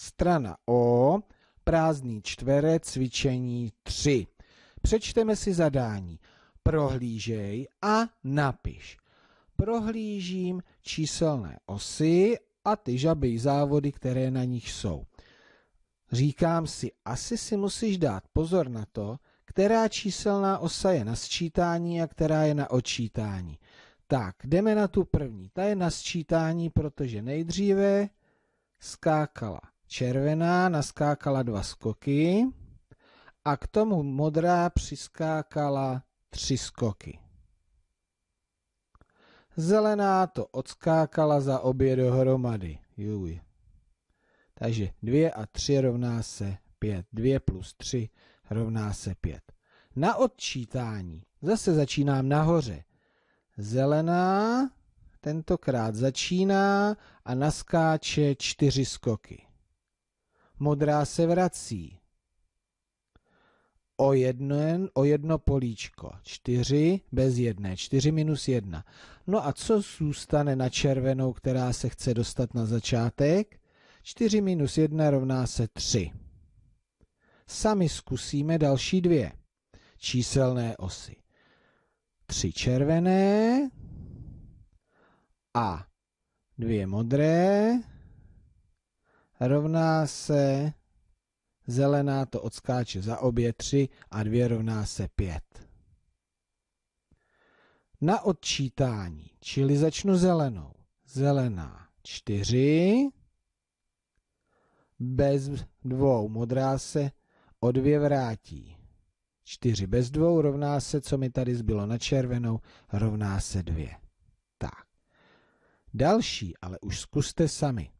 strana O, prázdný čtvere, cvičení 3. Přečteme si zadání. Prohlížej a napiš. Prohlížím číselné osy a ty žaby závody, které na nich jsou. Říkám si, asi si musíš dát pozor na to, která číselná osa je na sčítání a která je na odčítání. Tak, jdeme na tu první. Ta je na sčítání, protože nejdříve skákala Červená naskákala dva skoky a k tomu modrá přiskákala tři skoky. Zelená to odskákala za obě dohromady. Juj. Takže 2 a 3 rovná se 5. 2 plus 3 rovná se 5. Na odčítání zase začínám nahoře. Zelená tentokrát začíná a naskáče 4 skoky modrá se vrací. O, jeden, o jedno políčko. čtyři bez jedné. čtyři minus jedna. No a co zůstane na červenou, která se chce dostat na začátek? čtyři minus jedna rovná se tři. Sami zkusíme další dvě číselné osy. Tři červené a dvě modré rovná se zelená to odskáče za obě 3 a 2 rovná se 5. Na odčítání, čili začnu zelenou. Zelená 4, bez dvou, modrá se o dvě vrátí. 4 bez dvou rovná se, co mi tady zbylo na červenou, rovná se 2. Tak. Další, ale už zkuste sami.